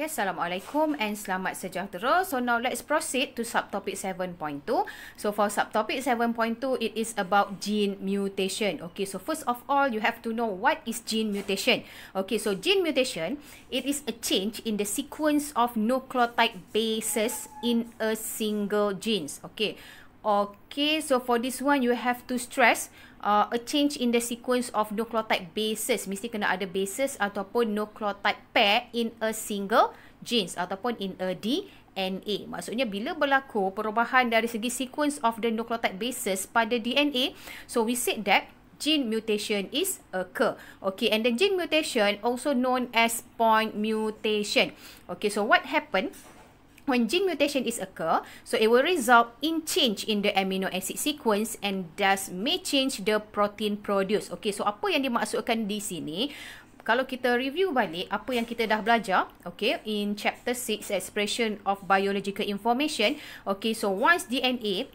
Okay, Assalamualaikum and selamat sejahtera. So now let's proceed to subtopic 7.2. So for subtopic 7.2, it is about gene mutation. Okay, so first of all, you have to know what is gene mutation. Okay, so gene mutation, it is a change in the sequence of nucleotide bases in a single genes. Okay, okay so for this one, you have to stress uh, a change in the sequence of nucleotide bases. Mesti kena ada bases ataupun nucleotide pair in a single genes ataupun in a DNA. Maksudnya bila berlaku perubahan dari segi sequence of the nucleotide bases pada DNA, so we said that gene mutation is occur. Okay, and the gene mutation also known as point mutation. Okay, so what happened? when gene mutation is occur, so it will result in change in the amino acid sequence and thus may change the protein produced. Okay, so apa yang dimaksudkan di sini? Kalau kita review balik apa yang kita dah belajar, okay, in chapter 6 expression of biological information, okay, so once DNA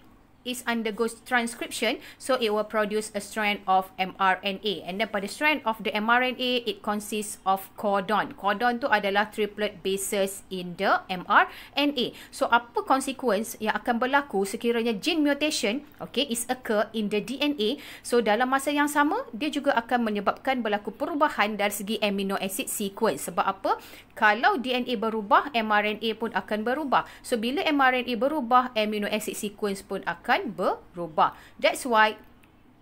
is undergoes transcription so it will produce a strand of mRNA and then pada strand of the mRNA it consists of codon codon tu adalah triplet bases in the mRNA so apa consequence yang akan berlaku sekiranya gene mutation okay is occur in the DNA so dalam masa yang sama dia juga akan menyebabkan berlaku perubahan dari segi amino acid sequence sebab apa kalau DNA berubah mRNA pun akan berubah so bila mRNA berubah amino acid sequence pun akan akan berubah. That's why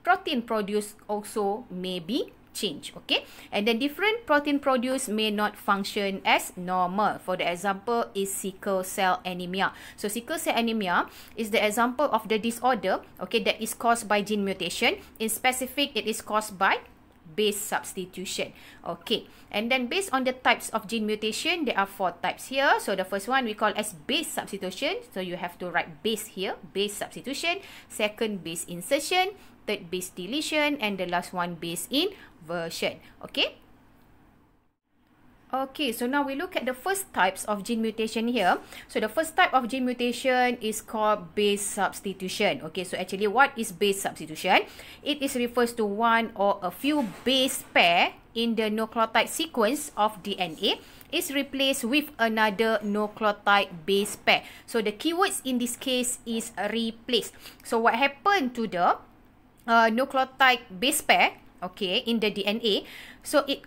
protein produce also may be change. Okay. And then different protein produce may not function as normal. For the example is sickle cell anemia. So sickle cell anemia is the example of the disorder. Okay. That is caused by gene mutation. In specific, it is caused by base substitution. Okay. And then based on the types of gene mutation, there are four types here. So the first one we call as base substitution. So you have to write base here, base substitution. Second base insertion, third base deletion, and the last one base inversion. Okay. Okay, so now we look at the first types of gene mutation here. So the first type of gene mutation is called base substitution. Okay, so actually what is base substitution? It is refers to one or a few base pair in the nucleotide sequence of DNA is replaced with another nucleotide base pair. So the keywords in this case is replaced. So what happened to the uh, nucleotide base pair okay in the DNA so it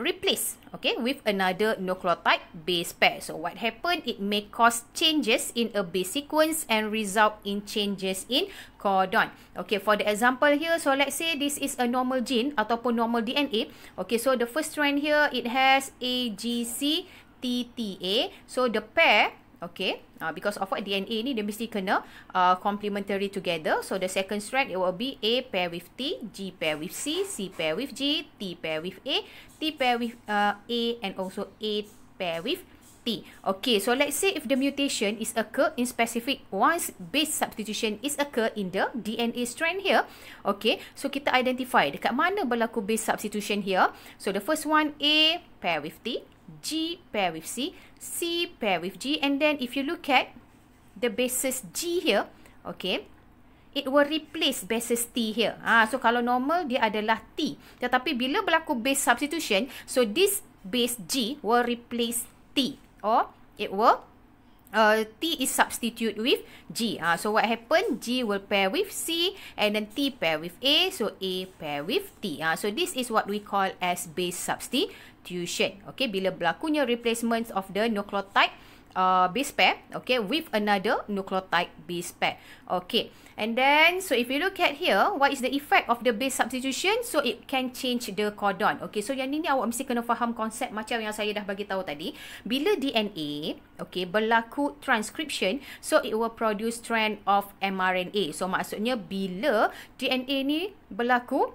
replace, okay with another nucleotide base pair so what happened it may cause changes in a base sequence and result in changes in codon okay for the example here so let's say this is a normal gene ataupun normal DNA okay so the first strand here it has AGC TTA so the pair okay uh, because of what DNA ni dia mesti kena uh, complementary together so the second strand it will be A pair with T G pair with C C pair with G T pair with A T pair with uh, A and also A pair with T okay so let's say if the mutation is occur in specific once base substitution is occur in the DNA strand here okay so kita identify dekat mana berlaku base substitution here so the first one A pair with T G pair with C, C pair with G and then if you look at the basis G here, okay, it will replace basis T here. Ha, so kalau normal dia adalah T. Tetapi bila berlaku base substitution, so this base G will replace T or it will uh, T is substitute with G. Uh, so what happen? G will pair with C and then T pair with A. So A pair with T. Uh, so this is what we call as base substitution. Okay, bila berlakunya replacement of the nucleotide uh, base pair okay with another nucleotide base pair okay and then so if you look at here what is the effect of the base substitution so it can change the codon okay so yang ni ni awak mesti kena faham konsep macam yang saya dah bagi tahu tadi bila DNA okay berlaku transcription so it will produce strand of mRNA so maksudnya bila DNA ni berlaku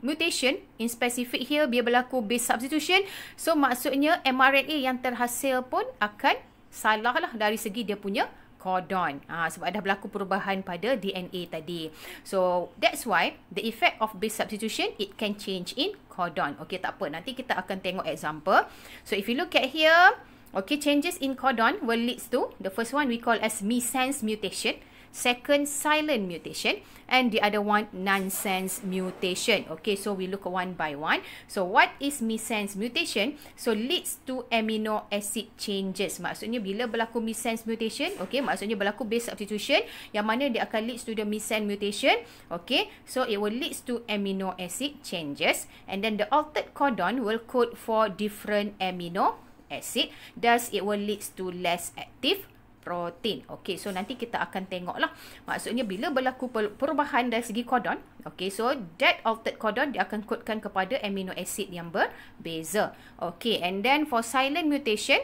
mutation in specific here dia berlaku base substitution so maksudnya mRNA yang terhasil pun akan salah lah dari segi dia punya kodon ha, ah, sebab ada berlaku perubahan pada DNA tadi. So that's why the effect of base substitution it can change in codon. Okay tak apa nanti kita akan tengok example. So if you look at here, okay changes in codon will leads to the first one we call as missense mutation second silent mutation and the other one nonsense mutation. Okay, so we look one by one. So what is missense mutation? So leads to amino acid changes. Maksudnya bila berlaku missense mutation, okay, maksudnya berlaku base substitution yang mana dia akan leads to the missense mutation. Okay, so it will leads to amino acid changes and then the altered codon will code for different amino acid. Thus, it will leads to less active protein. Okey, so nanti kita akan tengoklah. Maksudnya bila berlaku perubahan dari segi kodon, okey, so that altered kodon dia akan kodkan kepada amino acid yang berbeza. Okey, and then for silent mutation,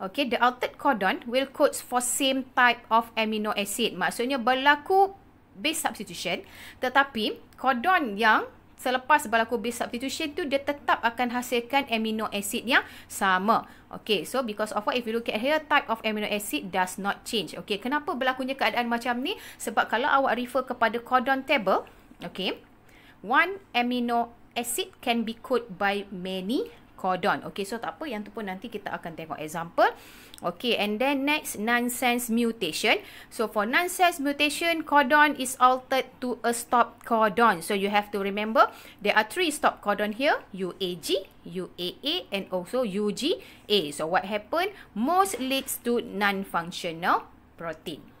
okey, the altered kodon will codes for same type of amino acid. Maksudnya berlaku base substitution tetapi kodon yang selepas berlaku base substitution tu dia tetap akan hasilkan amino acid yang sama. Okay, so because of what if you look at here, type of amino acid does not change. Okay, kenapa berlakunya keadaan macam ni? Sebab kalau awak refer kepada codon table, okay, one amino acid can be coded by many Kodon, Okay, so tak apa. Yang tu pun nanti kita akan tengok example. Okay, and then next, nonsense mutation. So, for nonsense mutation, cordon is altered to a stop cordon. So, you have to remember, there are three stop cordon here. UAG, UAA, and also UGA. So, what happen? Most leads to non-functional protein.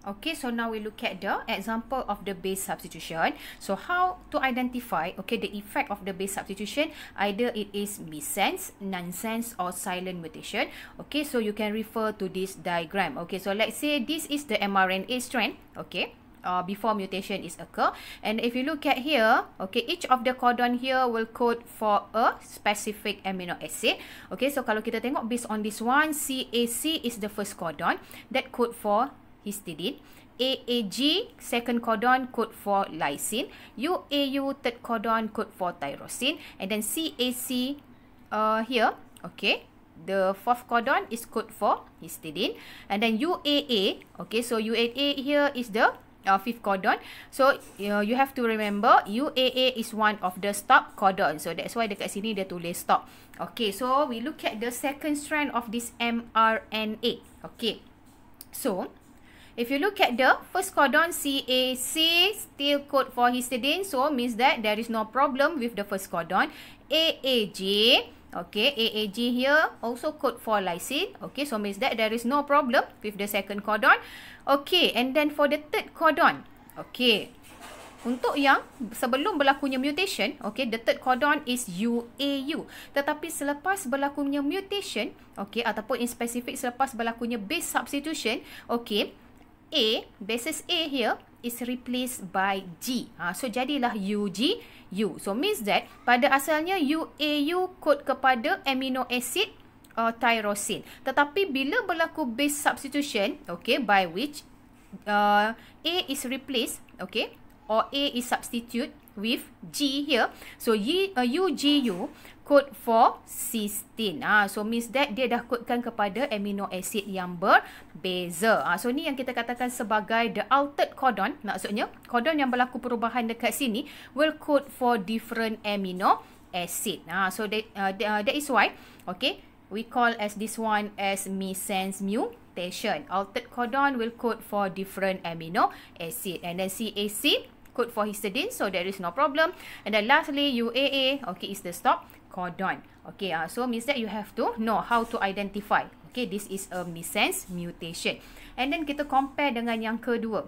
Okay, so now we look at the example of the base substitution. So how to identify, okay, the effect of the base substitution, either it is missense, nonsense or silent mutation. Okay, so you can refer to this diagram. Okay, so let's say this is the mRNA strand, okay, uh, before mutation is occur. And if you look at here, okay, each of the codon here will code for a specific amino acid. Okay, so kalau kita tengok based on this one, CAC is the first codon that code for histidine. AAG, second codon, code for lysine. UAU, third codon, code for tyrosine. And then CAC uh, here, okay. The fourth codon is code for histidine. And then UAA, okay. So UAA here is the uh, fifth codon. So uh, you have to remember UAA is one of the stop codon. So that's why dekat sini dia tulis stop. Okay, so we look at the second strand of this mRNA. Okay, so... If you look at the first codon CAC still code for histidine. So, means that there is no problem with the first codon. AAG, okay, AAG here also code for lysine. Okay, so means that there is no problem with the second codon. Okay, and then for the third codon, okay. Untuk yang sebelum berlakunya mutation, okay, the third codon is UAU. Tetapi selepas berlakunya mutation, okay, ataupun in specific selepas berlakunya base substitution, okay, A, basis A here is replaced by G. Ha, so, jadilah UG U. So, means that pada asalnya UAU kod kepada amino acid uh, tyrosine. Tetapi bila berlaku base substitution, okay, by which uh, A is replaced, okay, or A is substitute with G here. So, uh, U, G, U code for cysteine. Ah, so, means that dia dah kodkan kepada amino acid yang berbeza. Ah, so, ni yang kita katakan sebagai the altered codon. Maksudnya, codon yang berlaku perubahan dekat sini will code for different amino acid. Ah, so, that, uh, uh that is why, okay, we call as this one as missense mutation. Altered codon will code for different amino acid. And then CAC code for histidine so there is no problem and then lastly UAA okay is the stop codon. okay uh, so means that you have to know how to identify okay this is a missense mutation and then kita compare dengan yang kedua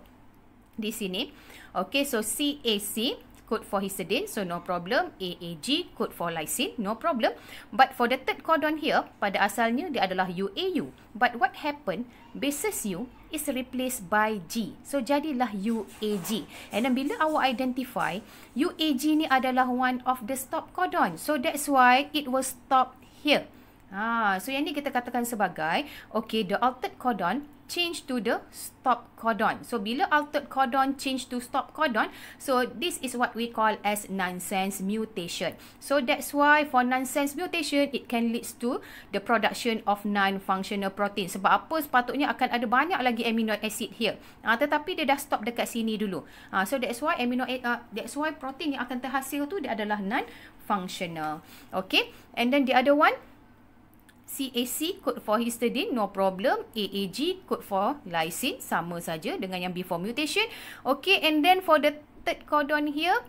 di sini okay so CAC code for histidine, so no problem. AAG, code for lysine, no problem. But for the third codon here, pada asalnya dia adalah UAU. But what happened, basis U is replaced by G. So jadilah UAG. And then bila awak identify, UAG ni adalah one of the stop codon. So that's why it was stopped here. Ha, so yang ni kita katakan sebagai, okay, the altered codon change to the stop codon. So bila altered codon change to stop codon, so this is what we call as nonsense mutation. So that's why for nonsense mutation, it can leads to the production of non-functional protein. Sebab apa sepatutnya akan ada banyak lagi amino acid here. Ah, tetapi dia dah stop dekat sini dulu. Ah, so that's why amino uh, that's why protein yang akan terhasil tu dia adalah non-functional. Okay, and then the other one. CAC code for histidine, no problem. AAG code for lysine, sama saja dengan yang before mutation. Okay, and then for the third codon here,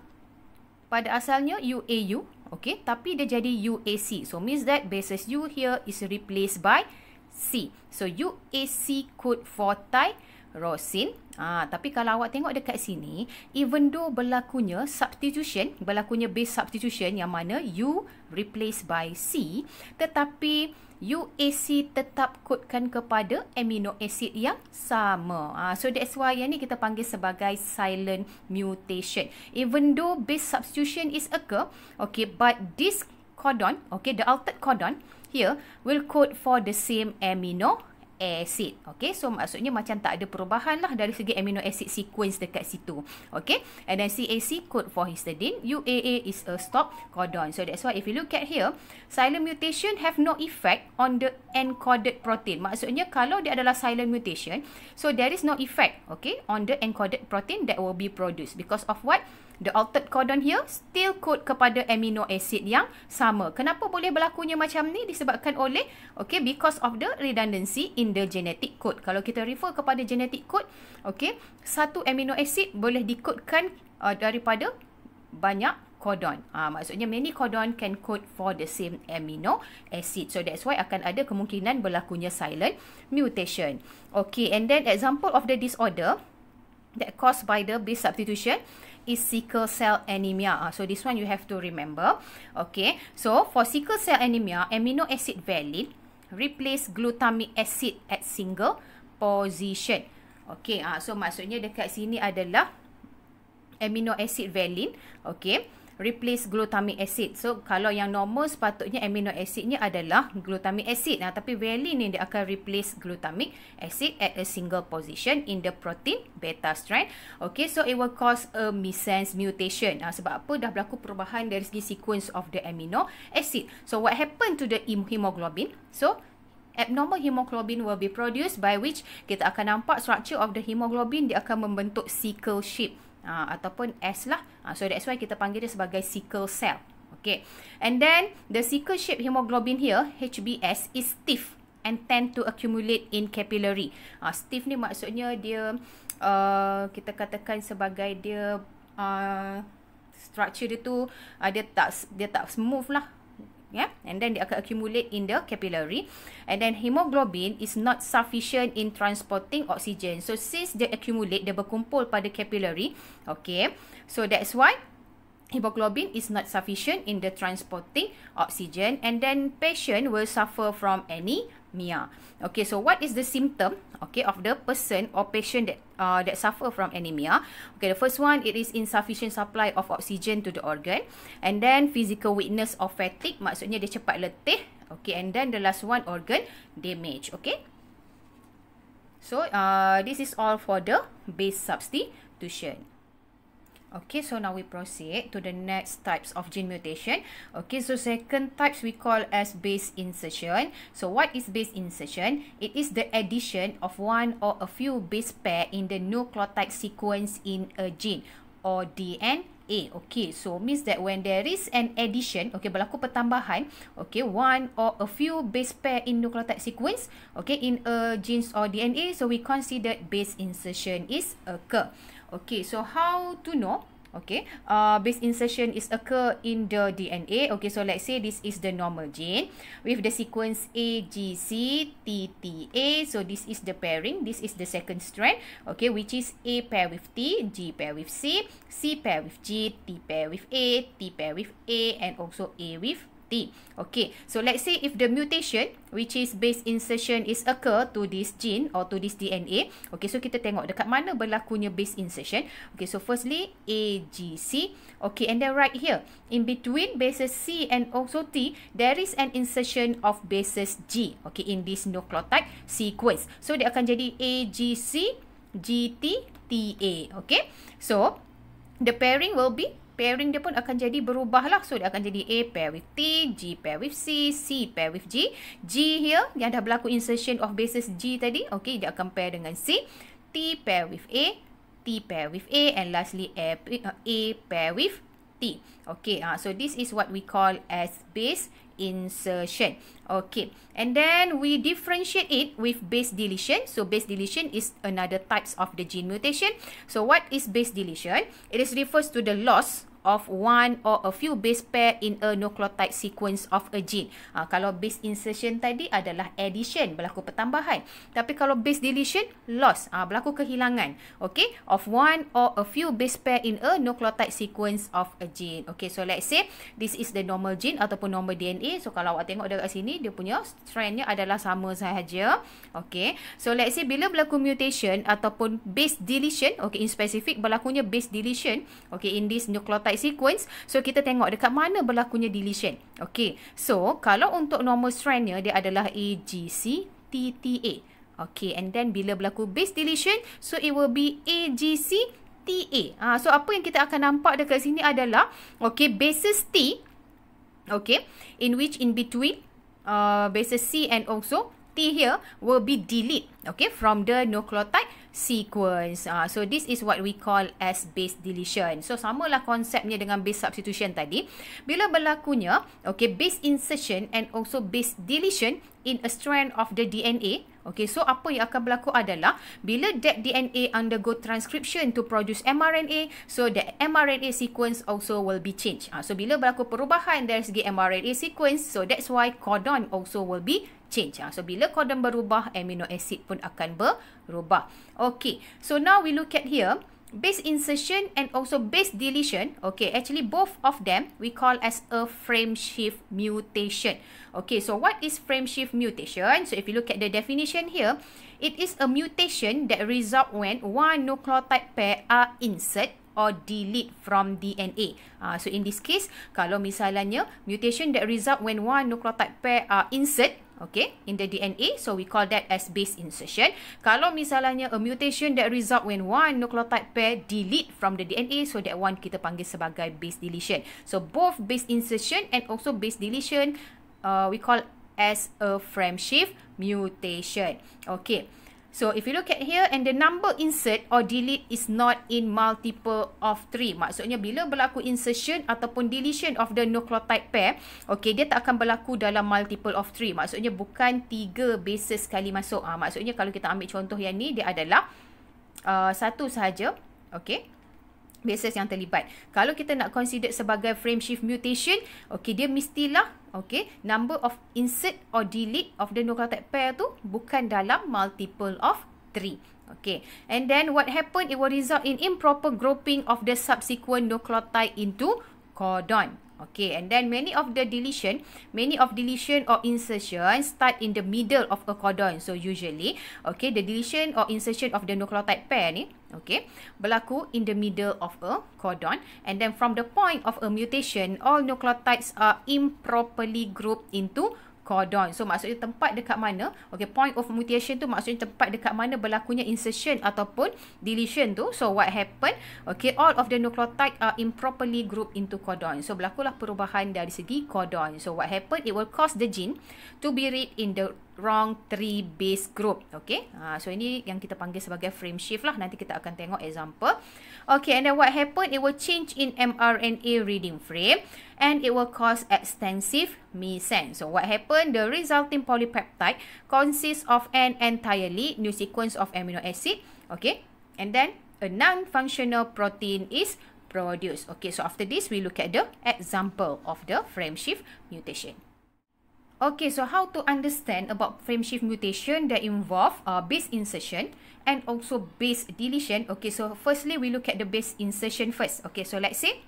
pada asalnya UAU, okay, tapi dia jadi UAC. So, means that basis U here is replaced by C. So, UAC code for tyrosine. Ah, tapi kalau awak tengok dekat sini, even though berlakunya substitution, berlakunya base substitution yang mana U replaced by C, tetapi... UAC tetap kodkan kepada amino acid yang sama. Ha, so that's why yang ni kita panggil sebagai silent mutation. Even though base substitution is occur, okay, but this codon, okay, the altered codon here will code for the same amino acid. Okay, so maksudnya macam tak ada perubahan lah dari segi amino acid sequence dekat situ. Okay, and then CAC code for histidine. UAA is a stop codon. So that's why if you look at here, silent mutation have no effect on the encoded protein. Maksudnya kalau dia adalah silent mutation, so there is no effect, okay, on the encoded protein that will be produced because of what? The altered codon here still code kepada amino acid yang sama. Kenapa boleh berlakunya macam ni? Disebabkan oleh, okay, because of the redundancy in the genetic code. Kalau kita refer kepada genetic code, okay, satu amino acid boleh dikodkan uh, daripada banyak codon. Uh, ah, maksudnya many codon can code for the same amino acid. So that's why akan ada kemungkinan berlakunya silent mutation. Okay, and then example of the disorder that caused by the base substitution is sickle cell anemia. Ah, so this one you have to remember. Okay. So for sickle cell anemia, amino acid valine replace glutamic acid at single position. Okay. Ah, so maksudnya dekat sini adalah amino acid valine. Okay replace glutamic acid. So kalau yang normal sepatutnya amino acidnya adalah glutamic acid. Nah, tapi valine ni dia akan replace glutamic acid at a single position in the protein beta strand. Okay, so it will cause a missense mutation. Nah, sebab apa dah berlaku perubahan dari segi sequence of the amino acid. So what happened to the hemoglobin? So Abnormal hemoglobin will be produced by which kita akan nampak structure of the hemoglobin dia akan membentuk sickle shape uh, ataupun S lah. Uh, so that's why kita panggil dia sebagai sickle cell. Okay. And then the sickle shaped hemoglobin here, HBS, is stiff and tend to accumulate in capillary. Uh, stiff ni maksudnya dia uh, kita katakan sebagai dia uh, structure dia tu uh, dia tak dia tak smooth lah yeah and then they akan accumulate in the capillary and then hemoglobin is not sufficient in transporting oxygen so since dia accumulate dia berkumpul pada capillary okay so that's why hemoglobin is not sufficient in the transporting oxygen and then patient will suffer from any anemia. Okay, so what is the symptom, okay, of the person or patient that uh, that suffer from anemia? Okay, the first one, it is insufficient supply of oxygen to the organ. And then, physical weakness or fatigue, maksudnya dia cepat letih. Okay, and then the last one, organ damage, okay. So, uh, this is all for the base substitution. Okay, so now we proceed to the next types of gene mutation. Okay, so second types we call as base insertion. So what is base insertion? It is the addition of one or a few base pair in the nucleotide sequence in a gene or DNA. Okay, so means that when there is an addition, okay, berlaku pertambahan, okay, one or a few base pair in nucleotide sequence, okay, in a genes or DNA, so we consider base insertion is occur. Okay, so how to know? Okay, uh, base insertion is occur in the DNA. Okay, so let's say this is the normal gene with the sequence A G C T T A. So this is the pairing. This is the second strand. Okay, which is A pair with T, G pair with C, C pair with G, T pair with A, T pair with A, and also A with mati. Okay, so let's say if the mutation which is base insertion is occur to this gene or to this DNA. Okay, so kita tengok dekat mana berlakunya base insertion. Okay, so firstly A, G, C. Okay, and then right here in between bases C and also T, there is an insertion of bases G. Okay, in this nucleotide sequence. So dia akan jadi A, G, C, G, T, T, A. Okay, so the pairing will be pairing dia pun akan jadi berubah lah. So, dia akan jadi A pair with T, G pair with C, C pair with G. G here, yang dah berlaku insertion of basis G tadi. Okay, dia akan pair dengan C. T pair with A, T pair with A. And lastly, A, eh, A pair with T. Okay, uh, so this is what we call as base insertion. Okay. And then we differentiate it with base deletion. So base deletion is another types of the gene mutation. So what is base deletion? It is refers to the loss of one or a few base pair in a nucleotide sequence of a gene. Ha, kalau base insertion tadi adalah addition, berlaku pertambahan. Tapi kalau base deletion, loss, ha, berlaku kehilangan. Okay, of one or a few base pair in a nucleotide sequence of a gene. Okay, so let's say this is the normal gene ataupun normal DNA. So kalau awak tengok dekat sini, dia punya strandnya adalah sama sahaja. Okay, so let's say bila berlaku mutation ataupun base deletion, okay, in specific berlakunya base deletion, okay, in this nucleotide peptide sequence. So kita tengok dekat mana berlakunya deletion. Okay. So kalau untuk normal strandnya dia adalah A G C T T A. Okay. And then bila berlaku base deletion so it will be A G C T A. Ha, so apa yang kita akan nampak dekat sini adalah okay basis T. Okay. In which in between uh, basis C and also T here will be delete okay, from the nucleotide sequence. Uh, so this is what we call as base deletion. So samalah konsepnya dengan base substitution tadi. Bila berlakunya okay, base insertion and also base deletion in a strand of the DNA. Okay, so apa yang akan berlaku adalah bila that DNA undergo transcription to produce mRNA, so that mRNA sequence also will be changed. Uh, so bila berlaku perubahan dari segi mRNA sequence, so that's why codon also will be change. Ha. So, bila codon berubah, amino acid pun akan berubah. Okay, so now we look at here. Base insertion and also base deletion, okay, actually both of them we call as a frame shift mutation. Okay, so what is frame shift mutation? So if you look at the definition here, it is a mutation that result when one nucleotide pair are insert or delete from DNA. Uh, ah, so in this case, kalau misalnya mutation that result when one nucleotide pair are insert, okay, in the DNA. So we call that as base insertion. Kalau misalnya a mutation that result when one nucleotide pair delete from the DNA, so that one kita panggil sebagai base deletion. So both base insertion and also base deletion, uh, we call as a frame shift mutation. Okay. So if you look at here and the number insert or delete is not in multiple of 3. Maksudnya bila berlaku insertion ataupun deletion of the nucleotide pair, okay, dia tak akan berlaku dalam multiple of 3. Maksudnya bukan 3 bases kali masuk. Ah maksudnya kalau kita ambil contoh yang ni dia adalah uh, satu sahaja, okay bases yang terlibat. Kalau kita nak consider sebagai frameshift mutation, okay, dia mestilah Okay, number of insert or delete of the nucleotide pair tu bukan dalam multiple of 3. Okay, and then what happened? It will result in improper grouping of the subsequent nucleotide into codon. Okay, and then many of the deletion, many of deletion or insertion start in the middle of a codon. So usually, okay, the deletion or insertion of the nucleotide pair ni, okay, berlaku in the middle of a codon. And then from the point of a mutation, all nucleotides are improperly grouped into cordon. So maksudnya tempat dekat mana, okay, point of mutation tu maksudnya tempat dekat mana berlakunya insertion ataupun deletion tu. So what happen? Okay, all of the nucleotide are improperly grouped into cordon. So berlakulah perubahan dari segi cordon. So what happen? It will cause the gene to be read in the wrong three base group. Okay. Ha, so, ini yang kita panggil sebagai frame shift lah. Nanti kita akan tengok example. Okay. And then what happen? It will change in mRNA reading frame. And it will cause extensive missense. So, what happen? The resulting polypeptide consists of an entirely new sequence of amino acid. Okay. And then a non-functional protein is produced. Okay. So, after this, we look at the example of the frame shift mutation. Okay, so how to understand about frame shift mutation that involve uh, base insertion and also base deletion. Okay, so firstly, we look at the base insertion first. Okay, so let's say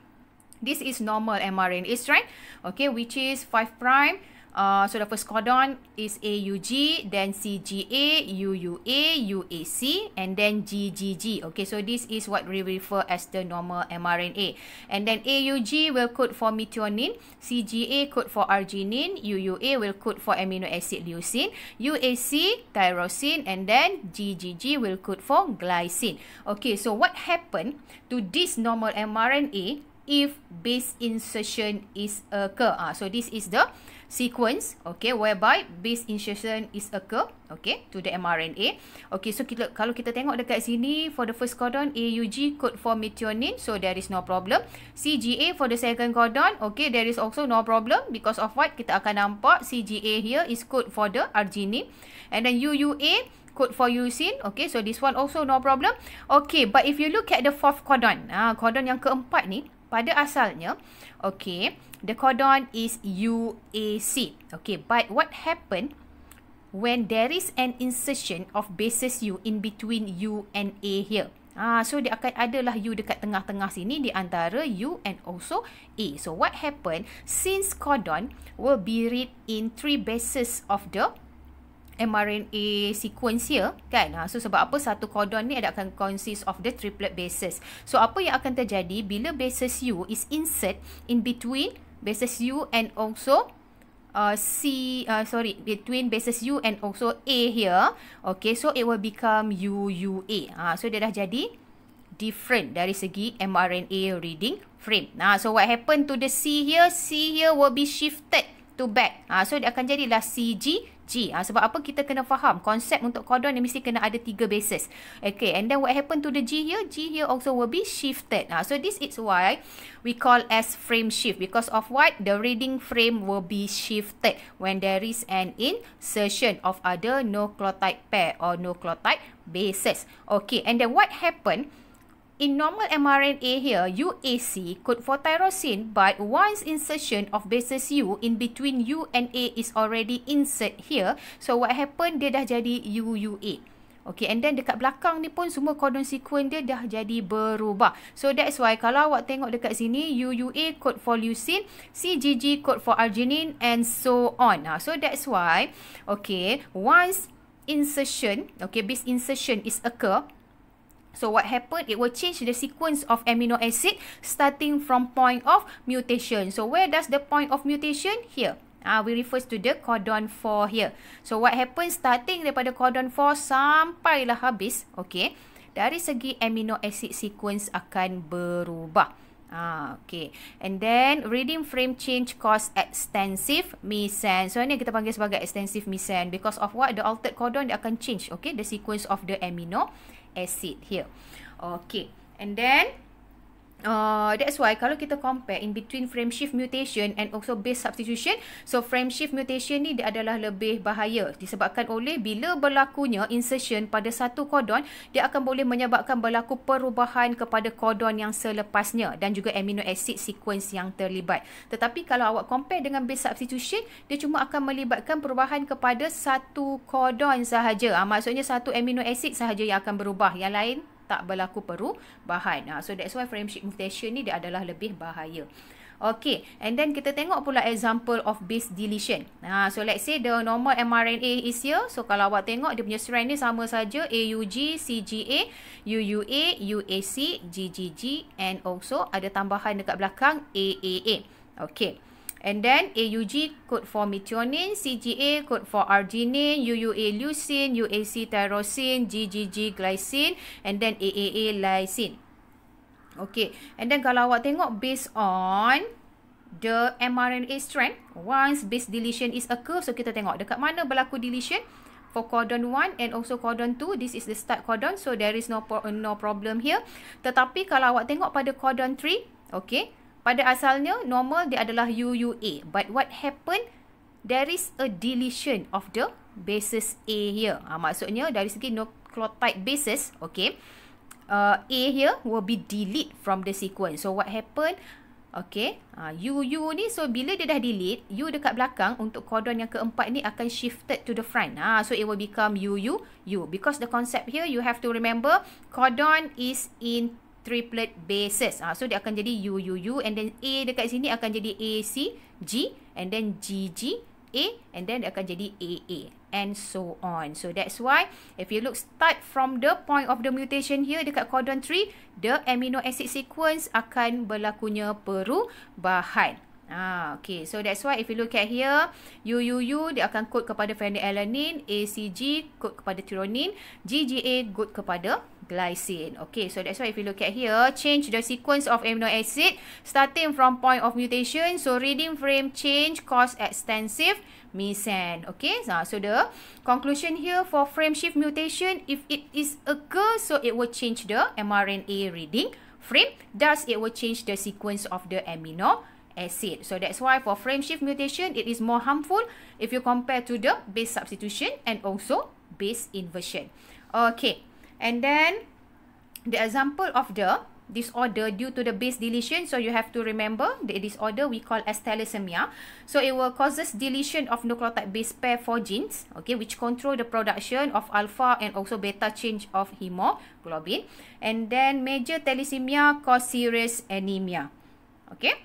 this is normal mRNA strand. Okay, which is 5 prime. Uh, so the first codon is AUG, then CGA, UUA, UAC, and then GGG. Okay, so this is what we refer as the normal mRNA. And then AUG will code for methionine, CGA code for arginine, UUA will code for amino acid leucine, UAC, tyrosine, and then GGG will code for glycine. Okay, so what happened to this normal mRNA if base insertion is occur? Uh, so this is the sequence, okay, whereby base insertion is occur, okay, to the mRNA. Okay, so kita, kalau kita tengok dekat sini, for the first codon, AUG code for methionine, so there is no problem. CGA for the second codon, okay, there is also no problem because of what kita akan nampak CGA here is code for the arginine. And then UUA, code for leucine, okay, so this one also no problem. Okay, but if you look at the fourth codon, ah, codon yang keempat ni, pada asalnya, okay, the codon is UAC. Okay, but what happen when there is an insertion of bases U in between U and A here? Ah, so dia akan adalah U dekat tengah-tengah sini di antara U and also A. So what happen? since codon will be read in three bases of the mRNA sequence ya kan ha, so sebab apa satu kodon ni ada akan consist of the triplet bases so apa yang akan terjadi bila bases U is insert in between bases U and also Uh, C, uh, sorry, between bases U and also A here. Okay, so it will become UUA. Ha, so, dia dah jadi different dari segi mRNA reading frame. Nah, ha, so, what happened to the C here? C here will be shifted to back. Ha, so dia akan jadilah CG G. Ha, sebab apa kita kena faham konsep untuk kodon ni mesti kena ada tiga basis. Okay and then what happen to the G here? G here also will be shifted. Ha, so this is why we call as frame shift. Because of what? The reading frame will be shifted when there is an insertion of other nucleotide pair or nucleotide bases. Okay and then what happen In normal mRNA here, UAC code for tyrosine, but once insertion of bases U in between U and A is already insert here, so what happen, dia dah jadi UUA. Okay, and then dekat belakang ni pun semua codon sequence dia dah jadi berubah. So that's why kalau awak tengok dekat sini, UUA code for leucine, CGG code for arginine and so on. Ah, so that's why, okay, once insertion, okay, base insertion is occur, So what happened? It will change the sequence of amino acid starting from point of mutation. So where does the point of mutation? Here. Ah, uh, we refers to the codon 4 here. So what happens starting daripada codon 4 lah habis, okay? Dari segi amino acid sequence akan berubah. Ah, okay. And then reading frame change cause extensive missense. So ini kita panggil sebagai extensive missense because of what the altered codon dia akan change, okay? The sequence of the amino acid here. Okay. And then uh, that's why kalau kita compare in between frame shift mutation and also base substitution so frame shift mutation ni dia adalah lebih bahaya disebabkan oleh bila berlakunya insertion pada satu kodon dia akan boleh menyebabkan berlaku perubahan kepada kodon yang selepasnya dan juga amino acid sequence yang terlibat tetapi kalau awak compare dengan base substitution dia cuma akan melibatkan perubahan kepada satu kodon sahaja ha, maksudnya satu amino acid sahaja yang akan berubah yang lain tak berlaku perubahan. Ha, ah, so that's why frameshift mutation ni dia adalah lebih bahaya. Okay, and then kita tengok pula example of base deletion. Ha, so let's say the normal mRNA is here. So kalau awak tengok dia punya strand ni sama saja AUG, CGA, UUA, UAC, GGG and also ada tambahan dekat belakang AAA. Okay. And then AUG code for methionine, CGA code for arginine, UUA leucine, UAC tyrosine, GGG glycine and then AAA lysine. Okay. And then kalau awak tengok based on the mRNA strand, once base deletion is occur, so kita tengok dekat mana berlaku deletion for codon 1 and also codon 2 this is the start codon so there is no no problem here tetapi kalau awak tengok pada codon 3 okay pada asalnya normal dia adalah UUA but what happen there is a deletion of the basis A here ha, maksudnya dari segi nucleotide basis okay uh, A here will be delete from the sequence so what happen okay uh, UU ni so bila dia dah delete U dekat belakang untuk kodon yang keempat ni akan shifted to the front ha, so it will become UUU because the concept here you have to remember kodon is in triplet bases. Ha, ah, so dia akan jadi U, U, U and then A dekat sini akan jadi A, C, G and then G, G, A and then dia akan jadi A, A and so on. So that's why if you look start from the point of the mutation here dekat codon 3, the amino acid sequence akan berlakunya perubahan. Ah, okay, so that's why if you look at here UUU dia akan kod kepada phenylalanine, ACG kod kepada tyronine, GGA kod kepada glycine. Okay, so that's why if you look at here, change the sequence of amino acid starting from point of mutation. So, reading frame change cause extensive misen. Okay, so the conclusion here for frame shift mutation, if it is occur, so it will change the mRNA reading frame. Thus, it will change the sequence of the amino acid. So, that's why for frame shift mutation, it is more harmful if you compare to the base substitution and also base inversion. Okay. Okay. And then the example of the disorder due to the base deletion. So you have to remember the disorder we call as thalassemia. So it will causes deletion of nucleotide base pair for genes, okay, which control the production of alpha and also beta change of hemoglobin. And then major thalassemia cause serious anemia. Okay.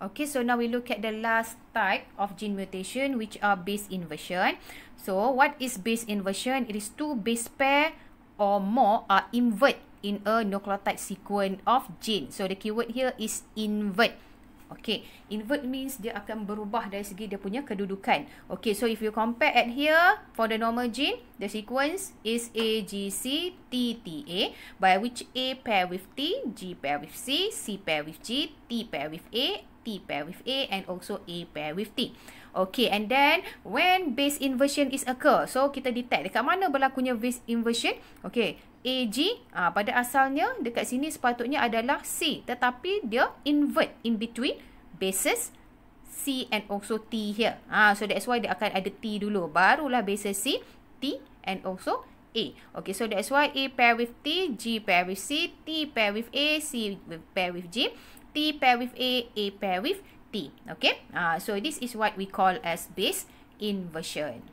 Okay, so now we look at the last type of gene mutation, which are base inversion. So, what is base inversion? It is two base pair or more are invert in a nucleotide sequence of gene. So, the keyword here is invert. Okay, invert means dia akan berubah dari segi dia punya kedudukan. Okay, so if you compare at here for the normal gene, the sequence is A, G, C, T, T, A. By which A pair with T, G pair with C, C pair with G, T pair with A, T pair with A and also A pair with T. Okay, and then when base inversion is occur. So, kita detect dekat mana berlakunya base inversion. Okay, AG ah pada asalnya dekat sini sepatutnya adalah C. Tetapi dia invert in between bases C and also T here. Ah, so, that's why dia akan ada T dulu. Barulah bases C, T and also A. Okay, so that's why A pair with T, G pair with C, T pair with A, C pair with G. T pair with A, A pair with T. Okay, uh, so this is what we call as base inversion.